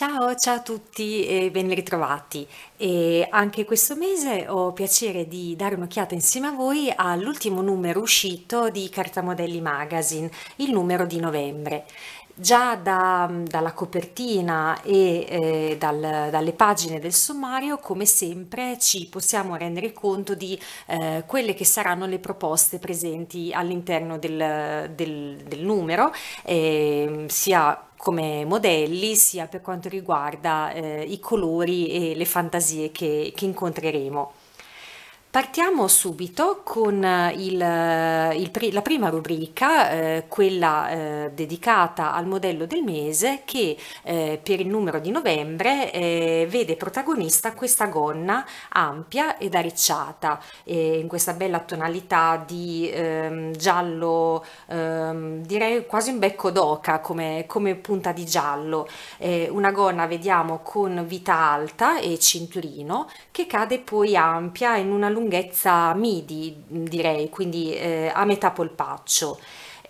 Ciao, ciao a tutti e ben ritrovati. E anche questo mese ho piacere di dare un'occhiata insieme a voi all'ultimo numero uscito di Cartamodelli Magazine, il numero di novembre. Già da, dalla copertina e eh, dal, dalle pagine del sommario, come sempre, ci possiamo rendere conto di eh, quelle che saranno le proposte presenti all'interno del, del, del numero, eh, sia come modelli sia per quanto riguarda eh, i colori e le fantasie che, che incontreremo. Partiamo subito con eh, il, eh, il, la prima rubrica, eh, quella eh, dedicata al modello del mese che eh, per il numero di novembre eh, vede protagonista questa gonna ampia ed arricciata in questa bella tonalità di ehm, giallo, ehm, direi quasi un becco d'oca come, come punta di giallo, una gonna vediamo con vita alta e cinturino che cade poi ampia in una lunga lunghezza midi direi, quindi eh, a metà polpaccio.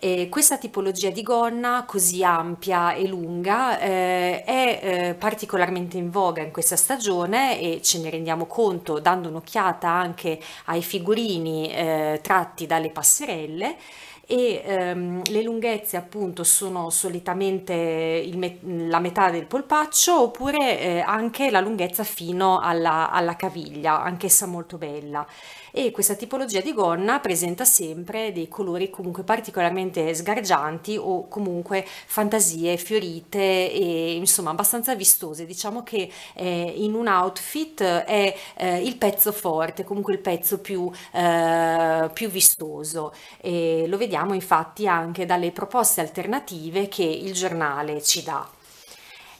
E questa tipologia di gonna così ampia e lunga eh, è eh, particolarmente in voga in questa stagione e ce ne rendiamo conto dando un'occhiata anche ai figurini eh, tratti dalle passerelle e ehm, le lunghezze appunto sono solitamente met la metà del polpaccio oppure eh, anche la lunghezza fino alla, alla caviglia, anch'essa molto bella e questa tipologia di gonna presenta sempre dei colori comunque particolarmente sgargianti o comunque fantasie fiorite e insomma abbastanza vistose. Diciamo che eh, in un outfit è eh, il pezzo forte, comunque il pezzo più, eh, più vistoso e lo vediamo infatti anche dalle proposte alternative che il giornale ci dà.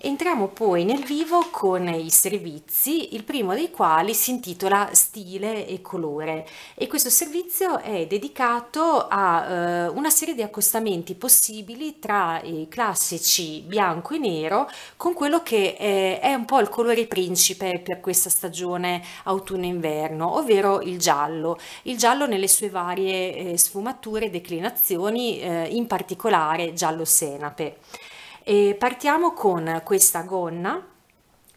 Entriamo poi nel vivo con i servizi, il primo dei quali si intitola Stile e colore e questo servizio è dedicato a eh, una serie di accostamenti possibili tra i classici bianco e nero con quello che eh, è un po' il colore principe per questa stagione autunno-inverno, ovvero il giallo. Il giallo nelle sue varie eh, sfumature e declinazioni, eh, in particolare giallo senape. E partiamo con questa gonna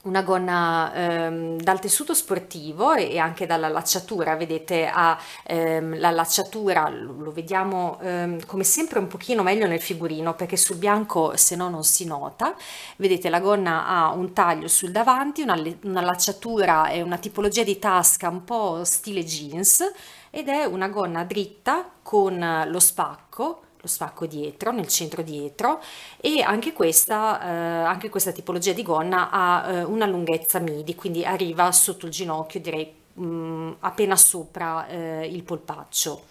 una gonna ehm, dal tessuto sportivo e anche dalla lacciatura, vedete ha ehm, la lacciatura, lo vediamo ehm, come sempre un pochino meglio nel figurino perché sul bianco se no non si nota, vedete la gonna ha un taglio sul davanti, una, una lacciatura e una tipologia di tasca un po' stile jeans ed è una gonna dritta con lo spacco lo spacco dietro, nel centro dietro e anche questa, eh, anche questa tipologia di gonna ha eh, una lunghezza midi, quindi arriva sotto il ginocchio, direi mh, mm, appena sopra eh, il polpaccio.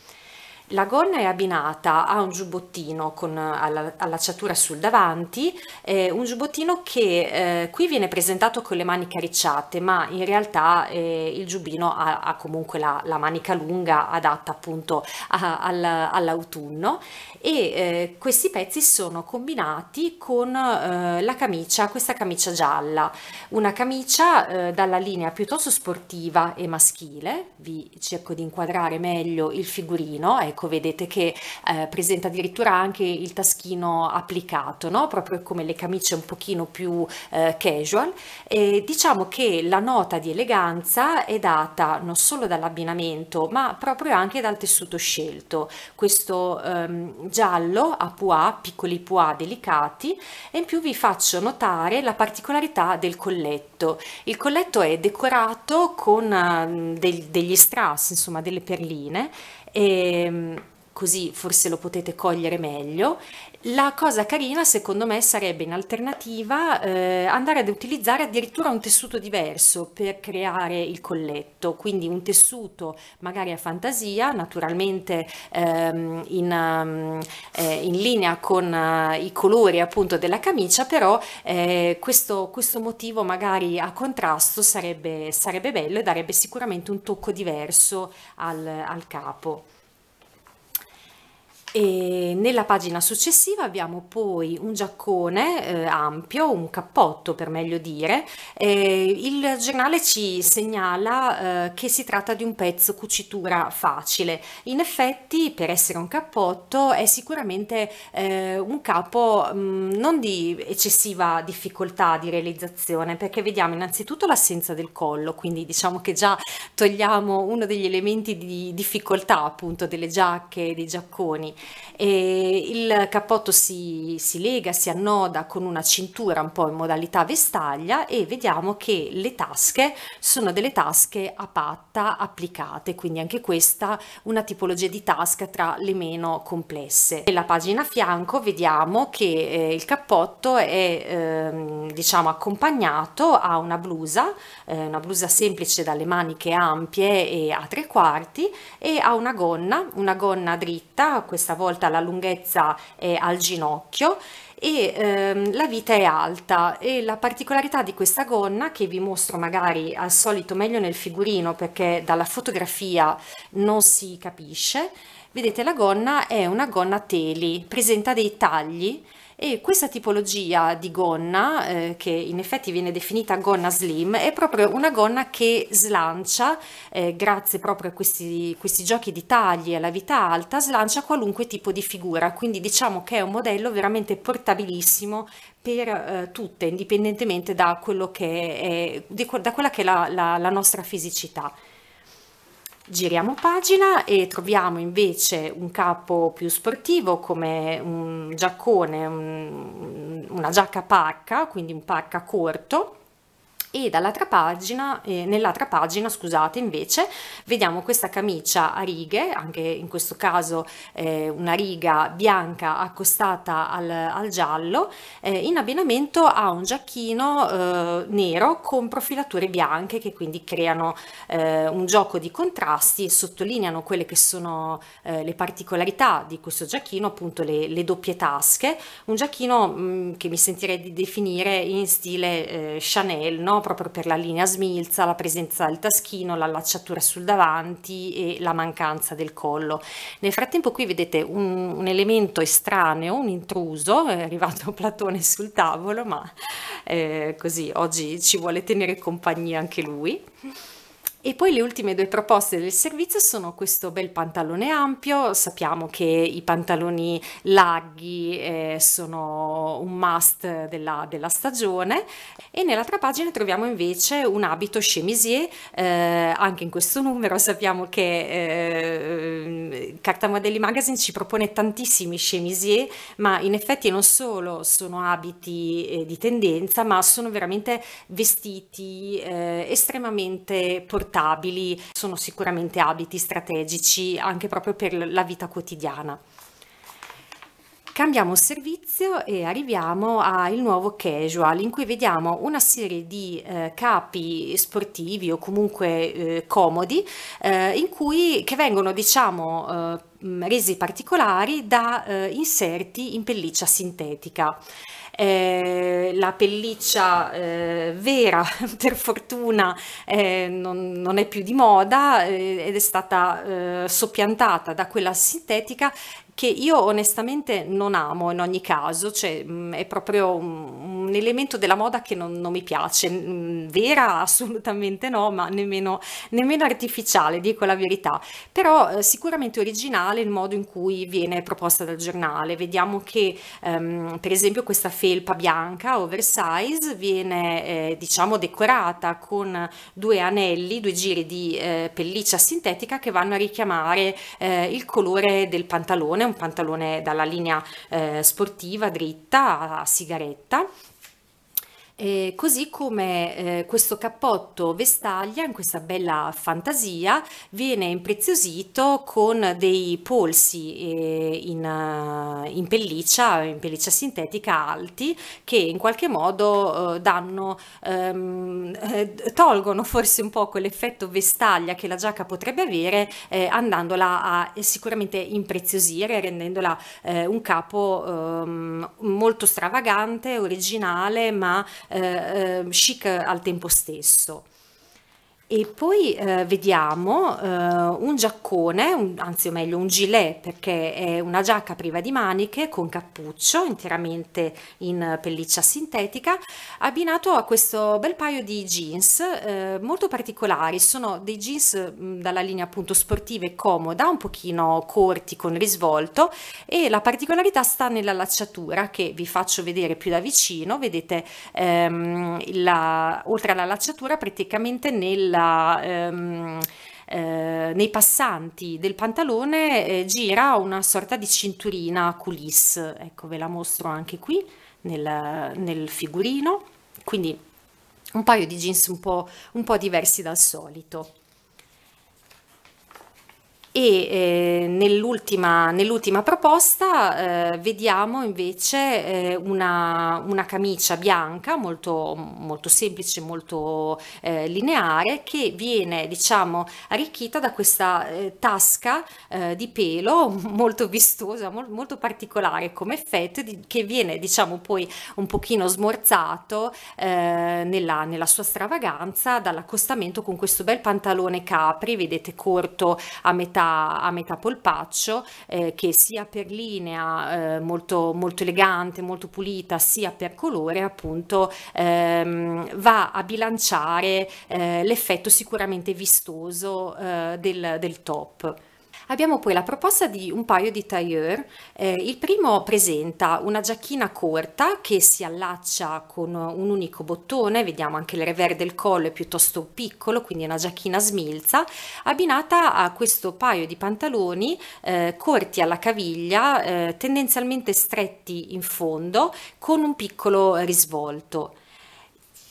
La gonna è abbinata a un giubbottino con allacciatura sul davanti, eh, un giubbottino che eh, qui viene presentato con le maniche ricciate, ma in realtà eh, il giubbino ha, ha comunque la, la, manica lunga adatta appunto all'autunno e eh, questi pezzi sono combinati con eh, la camicia, questa camicia gialla, una camicia eh, dalla linea piuttosto sportiva e maschile, vi cerco di inquadrare meglio il figurino, ecco ecco vedete che eh, presenta addirittura anche il taschino applicato, no? proprio come le camicie un pochino più eh, casual. E diciamo che la nota di eleganza è data non solo dall'abbinamento ma proprio anche dal tessuto scelto, questo ehm, giallo a pois, piccoli pois delicati e in più vi faccio notare la particolarità del colletto. Il colletto è decorato con ehm, degli strass, insomma delle perline eh, così forse lo potete cogliere meglio. La cosa carina secondo me sarebbe in alternativa eh, andare ad utilizzare addirittura un tessuto diverso per creare il colletto, quindi un tessuto magari a fantasia, naturalmente ehm, in, ehm, eh, in, linea con eh, i colori appunto della camicia, però eh, questo, questo, motivo magari a contrasto sarebbe, sarebbe bello e darebbe sicuramente un tocco diverso al, al capo. E nella pagina successiva abbiamo poi un giaccone eh, ampio, un cappotto per meglio dire. Eh, il giornale ci segnala eh, che si tratta di un pezzo cucitura facile. In effetti, per essere un cappotto, è sicuramente eh, un capo mh, mm, non di eccessiva difficoltà di realizzazione, perché vediamo innanzitutto l'assenza del collo, quindi diciamo che già togliamo uno degli elementi di difficoltà appunto delle giacche, e dei giacconi. E il cappotto si, si lega, si annoda con una cintura un po' in modalità vestaglia e vediamo che le tasche sono delle tasche a patta applicate, quindi anche questa una tipologia di tasca tra le meno complesse. Nella pagina a fianco vediamo che eh, il cappotto è ehm, diciamo accompagnato a una blusa, eh, una blusa semplice dalle maniche ampie e a tre quarti e a una gonna, una gonna dritta, questa questa volta la lunghezza è al ginocchio e ehm, la vita è alta e la particolarità di questa gonna che vi mostro magari al solito meglio nel figurino perché dalla fotografia non si capisce vedete la gonna è una gonna teli presenta dei tagli e questa tipologia di gonna, eh, che in effetti viene definita gonna slim, è proprio una gonna che slancia, eh, grazie proprio a questi, questi giochi di tagli e alla vita alta, slancia qualunque tipo di figura. Quindi diciamo che è un modello veramente portabilissimo per eh, tutte, indipendentemente da, quello che è, di, da quella che è la, la, la nostra fisicità. Giriamo pagina e troviamo invece un capo più sportivo come un giaccone, un, una giacca parca, quindi un parca corto, e dall'altra pagina, eh, nell'altra pagina, scusate, invece vediamo questa camicia a righe, anche in questo caso eh, una riga bianca accostata al, al giallo, eh, in abbinamento a un giacchino eh, nero con profilature bianche che quindi creano eh, un gioco di contrasti e sottolineano quelle che sono eh, le particolarità di questo giacchino, appunto le, le doppie tasche, un giacchino mh, mm, che mi sentirei di definire in stile Chanel, no? proprio per la linea smilza, la presenza del taschino, l'allacciatura sul davanti e la mancanza del collo. Nel frattempo qui vedete un, un elemento estraneo, un intruso, è arrivato Platone sul tavolo, ma eh, così oggi ci vuole tenere compagnia anche lui. E poi le ultime due proposte del servizio sono questo bel pantalone ampio, sappiamo che i pantaloni larghi eh, sono un must della, della, stagione e nell'altra pagina troviamo invece un abito chemisier, eh, anche in questo numero sappiamo che eh, Carta Modelli Magazine ci propone tantissimi chemisier, ma in effetti non solo sono abiti eh, di tendenza, ma sono veramente vestiti eh, estremamente portabili, sono sicuramente abiti strategici anche proprio per la vita quotidiana. Cambiamo servizio e arriviamo al nuovo casual in cui vediamo una serie di eh, capi sportivi o comunque eh, comodi eh, in cui, che vengono diciamo eh, resi particolari da eh, inserti in pelliccia sintetica. Eh, la pelliccia eh, vera per fortuna eh, non, non, è più di moda eh, ed è stata soppiantata da quella sintetica che io onestamente non amo in ogni caso, cioè mm, è proprio un, elemento della moda che non, non, mi piace, mm, vera assolutamente no, ma nemmeno, nemmeno artificiale, dico la verità, però eh, sicuramente originale il modo in cui viene proposta dal giornale, vediamo che ehm, per esempio questa felpa bianca oversize viene eh, diciamo decorata con due anelli, due giri di eh, pelliccia sintetica che vanno a richiamare eh, il colore del pantalone, un pantalone dalla linea eh, sportiva dritta a sigaretta eh, così come eh, questo cappotto vestaglia in questa bella fantasia viene impreziosito con dei polsi eh, in, eh, in, pelliccia, in pelliccia sintetica alti che in qualche modo eh, danno, ehm, eh, tolgono forse un po' quell'effetto vestaglia che la giacca potrebbe avere andandola a sicuramente impreziosire rendendola un capo ehm, molto stravagante, originale ma eh, ehm, chic al tempo stesso. E poi eh, vediamo eh, un giaccone, un, anzi o meglio un gilet perché è una giacca priva di maniche con cappuccio interamente in pelliccia sintetica abbinato a questo bel paio di jeans eh, molto particolari, sono dei jeans mh, mm, dalla linea appunto sportiva e comoda, un pochino corti con risvolto e la particolarità sta nella lacciatura che vi faccio vedere più da vicino, vedete ehm, la, oltre alla lacciatura praticamente nel nella, ehm, eh, nei passanti del pantalone eh, gira una sorta di cinturina culisse, ecco ve la mostro anche qui nel, nel figurino, quindi un paio di jeans un po', un po diversi dal solito e eh, nell'ultima, nell'ultima, proposta eh, vediamo invece eh, una, una, camicia bianca molto, molto semplice, molto eh, lineare che viene diciamo arricchita da questa eh, tasca eh, di pelo molto vistosa, mol, molto particolare come effetto di, che viene diciamo poi un pochino smorzato nella, nella sua stravaganza dall'accostamento con questo bel pantalone capri, vedete corto a metà metà, a metà polpaccio eh, che sia per linea eh, molto, molto elegante, molto pulita, sia per colore appunto ehm, va a bilanciare eh, l'effetto sicuramente vistoso eh, del, del top. Abbiamo poi la proposta di un paio di tailleur. Eh, il primo presenta una giacchina corta che si allaccia con un unico bottone, vediamo anche il revers del collo è piuttosto piccolo, quindi una giacchina smilza, abbinata a questo paio di pantaloni eh, corti alla caviglia, eh, tendenzialmente stretti in fondo, con un piccolo risvolto.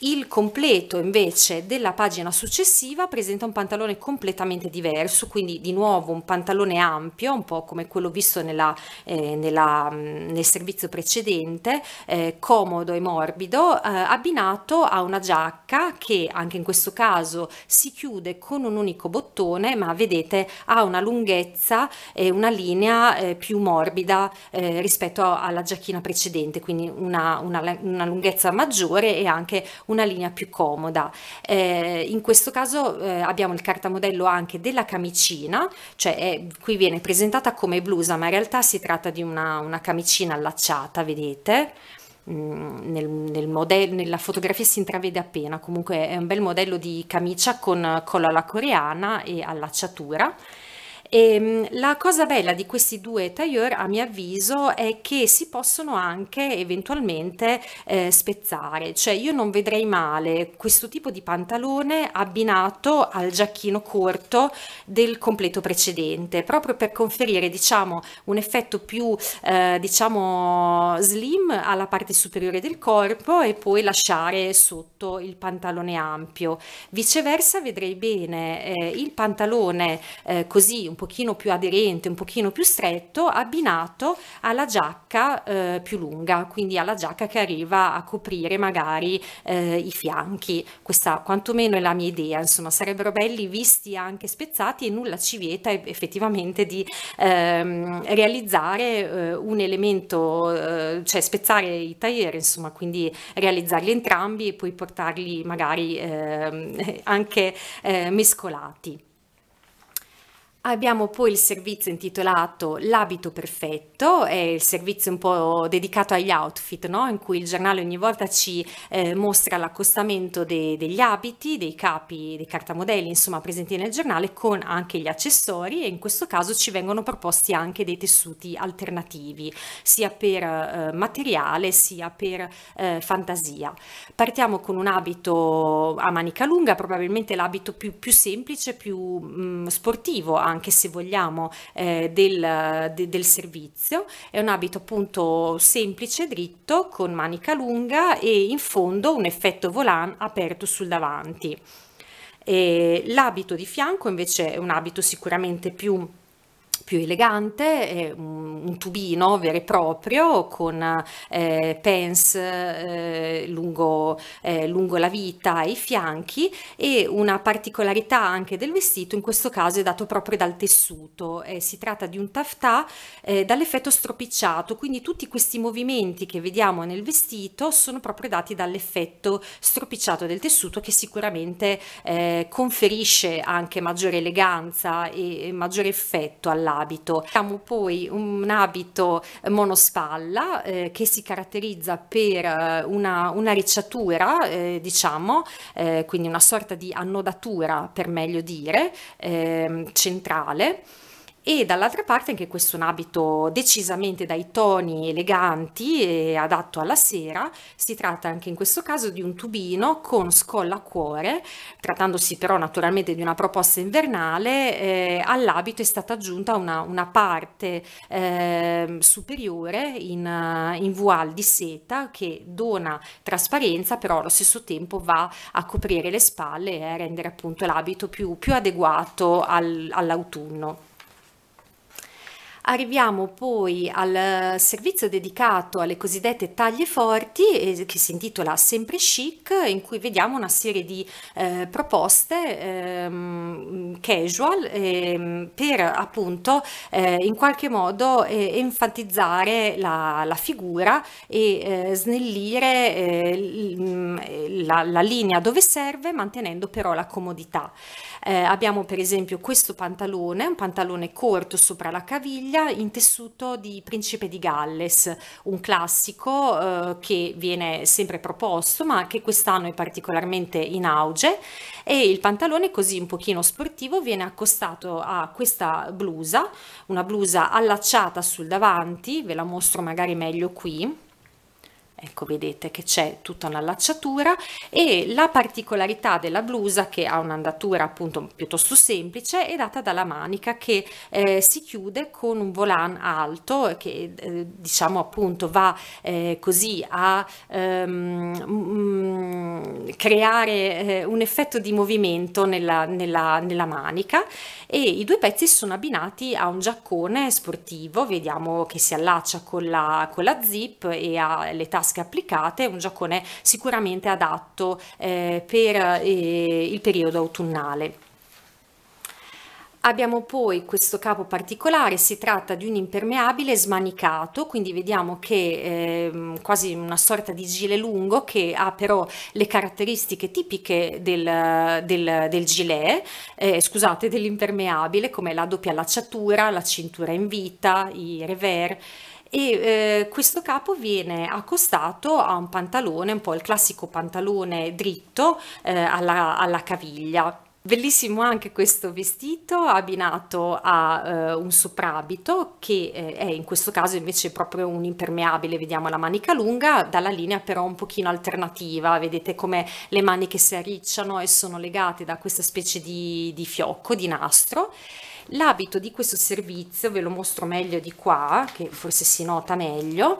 Il completo invece della pagina successiva presenta un pantalone completamente diverso, quindi di nuovo un pantalone ampio, un po' come quello visto nella, eh, nella, nel servizio precedente, eh, comodo e morbido, eh, abbinato a una giacca che anche in questo caso si chiude con un unico bottone, ma vedete ha una lunghezza e una linea eh, più morbida eh, rispetto alla giacchina precedente, quindi una, una, una lunghezza maggiore e anche una linea più comoda. Eh, in questo caso eh, abbiamo il cartamodello anche della camicina, cioè è, qui viene presentata come blusa, ma in realtà si tratta di una, una camicina allacciata, vedete? Mm, nel, nel modello, nella fotografia si intravede appena, comunque è un bel modello di camicia con colla alla coreana e allacciatura. E ehm, la cosa bella di questi due tailleur, a mio avviso, è che si possono anche eventualmente eh, spezzare, cioè io non vedrei male questo tipo di pantalone abbinato al giacchino corto del completo precedente, proprio per conferire, diciamo, un effetto più, eh, diciamo, slim alla parte superiore del corpo e poi lasciare sotto il pantalone ampio. Viceversa vedrei bene eh, il pantalone eh, così un pochino più aderente, un pochino più stretto, abbinato alla giacca eh, più lunga, quindi alla giacca che arriva a coprire magari eh, i fianchi. Questa quantomeno è la mia idea, insomma sarebbero belli visti anche spezzati e nulla ci vieta effettivamente di ehm, realizzare eh, un elemento, eh, cioè spezzare i tagliere, insomma, quindi realizzarli entrambi e poi portarli magari ehm, anche eh, mescolati. Abbiamo poi il servizio intitolato L'abito perfetto, è il servizio un po' dedicato agli outfit, no? in cui il giornale ogni volta ci eh, mostra l'accostamento de- degli abiti, dei capi, dei cartamodelli, insomma, presenti nel giornale con anche gli accessori e in questo caso ci vengono proposti anche dei tessuti alternativi, sia per eh, materiale sia per eh, fantasia. Partiamo con un abito a manica lunga, probabilmente l'abito più, più semplice, più mh, mm, sportivo anche se vogliamo, eh, del, de, del, servizio. È un abito appunto semplice, dritto, con manica lunga e in fondo un effetto volant aperto sul davanti. l'abito di fianco invece è un abito sicuramente più più elegante, è un, un tubino vero e proprio con eh, pens eh, lungo, eh, lungo, la vita e i fianchi e una particolarità anche del vestito in questo caso è dato proprio dal tessuto, eh, si tratta di un taftà eh, dall'effetto stropicciato, quindi tutti questi movimenti che vediamo nel vestito sono proprio dati dall'effetto stropicciato del tessuto che sicuramente eh, conferisce anche maggiore eleganza e, e maggiore effetto all'abito l'abito. Abbiamo poi un abito eh, monospalla eh, che si caratterizza per eh, una, una ricciatura, eh, diciamo, eh, quindi una sorta di annodatura per meglio dire, ehm, centrale. E dall'altra parte anche questo è un abito decisamente dai toni eleganti e adatto alla sera, si tratta anche in questo caso di un tubino con scolla a cuore, trattandosi però naturalmente di una proposta invernale, eh, all'abito è stata aggiunta una, una parte eh, superiore in, eh, in voile di seta che dona trasparenza però allo stesso tempo va a coprire le spalle e a rendere appunto l'abito più, più adeguato al, all'autunno. Arriviamo poi al servizio dedicato alle cosiddette taglie forti, eh, che si intitola Sempre Chic, in cui vediamo una serie di eh, proposte ehm, casual ehm, per appunto eh, in qualche modo eh, enfatizzare la, la, figura e eh, snellire mm, la, la, linea dove serve, mantenendo però la comodità. abbiamo per esempio questo pantalone, un pantalone corto sopra la caviglia maglia in tessuto di Principe di Galles, un classico eh, che viene sempre proposto ma che quest'anno è particolarmente in auge e il pantalone così un pochino sportivo viene accostato a questa blusa, una blusa allacciata sul davanti, ve la mostro magari meglio qui, Ecco, vedete che c'è tutta un'allacciatura e la particolarità della blusa che ha un'andatura appunto piuttosto semplice è data dalla manica che eh, si chiude con un volant alto che eh, diciamo appunto va eh, così a ehm, mh, mm, creare eh, un effetto di movimento nella, nella, nella manica e i due pezzi sono abbinati a un giaccone sportivo, vediamo che si allaccia con la, con la zip e ha le tasche tasche applicate, un giaccone sicuramente adatto eh, per eh, il periodo autunnale. Abbiamo poi questo capo particolare, si tratta di un impermeabile smanicato, quindi vediamo che eh, quasi una sorta di gile lungo che ha però le caratteristiche tipiche del, del, del gilet, eh, scusate, dell'impermeabile come la doppia allacciatura, la cintura in vita, i revers, e eh, questo capo viene accostato a un pantalone, un po' il classico pantalone dritto eh, alla, alla caviglia. Bellissimo anche questo vestito abbinato a uh, un soprabito che eh, è in questo caso invece proprio un impermeabile, vediamo la manica lunga, dalla linea però un pochino alternativa, vedete come le maniche si arricciano e sono legate da questa specie di, di fiocco, di nastro l'abito di questo servizio, ve lo mostro meglio di qua, che forse si nota meglio,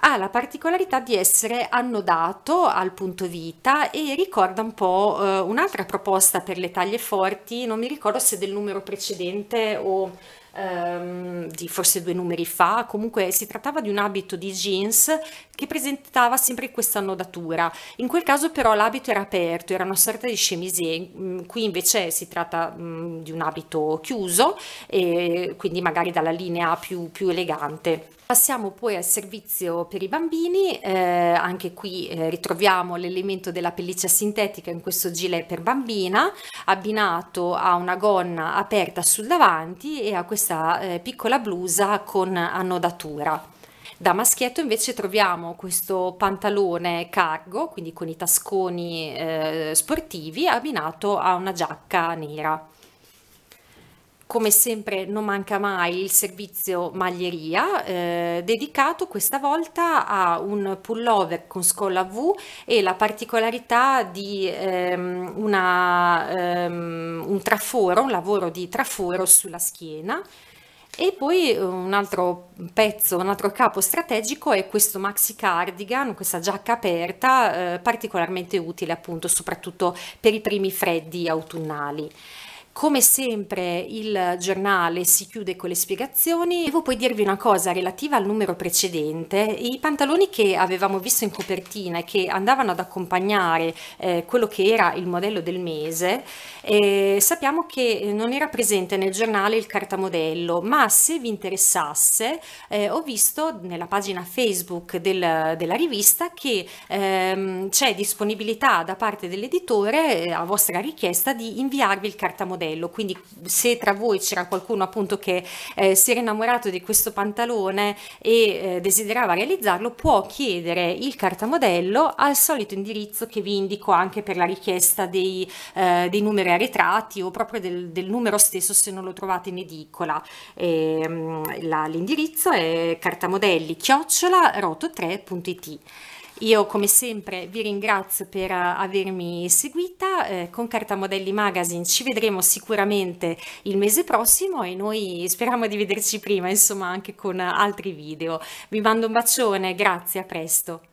ha la particolarità di essere annodato al punto vita e ricorda un po' eh, un'altra proposta per le taglie forti, non mi ricordo se del numero precedente o ehm, di forse due numeri fa, comunque si trattava di un abito di jeans che presentava sempre questa annodatura. In quel caso però l'abito era aperto, era una sorta di chemise, mm, qui invece si tratta mh, mm, di un abito chiuso, e quindi magari dalla linea più, più elegante. Passiamo poi al servizio per i bambini, eh, anche qui eh, ritroviamo l'elemento della pelliccia sintetica in questo gilet per bambina, abbinato a una gonna aperta sul davanti e a questa eh, piccola blusa con annodatura. Da maschietto invece troviamo questo pantalone cargo, quindi con i tasconi eh, sportivi, abbinato a una giacca nera come sempre non manca mai il servizio maglieria eh, dedicato questa volta a un pullover con scolla V e la particolarità di ehm, una, ehm, un traforo, un lavoro di traforo sulla schiena e poi un altro pezzo, un altro capo strategico è questo maxi cardigan, questa giacca aperta, eh, particolarmente utile appunto soprattutto per i primi freddi autunnali. Come sempre il giornale si chiude con le spiegazioni. Devo poi dirvi una cosa relativa al numero precedente. I pantaloni che avevamo visto in copertina e che andavano ad accompagnare eh, quello che era il modello del mese, eh, sappiamo che eh, non era presente nel giornale il cartamodello, ma se vi interessasse eh, ho visto nella pagina Facebook del, della rivista che ehm, c'è disponibilità da parte dell'editore eh, a vostra richiesta di inviarvi il cartamodello modello, quindi se tra voi c'era qualcuno appunto che eh, si era innamorato di questo pantalone e eh, desiderava realizzarlo, può chiedere il cartamodello al solito indirizzo che vi indico anche per la richiesta dei, eh, dei numeri arretrati o proprio del, del, numero stesso se non lo trovate in edicola. Ehm, l'indirizzo è cartamodelli chiocciola roto3.it io come sempre vi ringrazio per eh, avermi seguita, eh, con Cartamodelli Magazine ci vedremo sicuramente il mese prossimo e noi speriamo di vederci prima, insomma anche con altri video. Vi mando un bacione, grazie, a presto.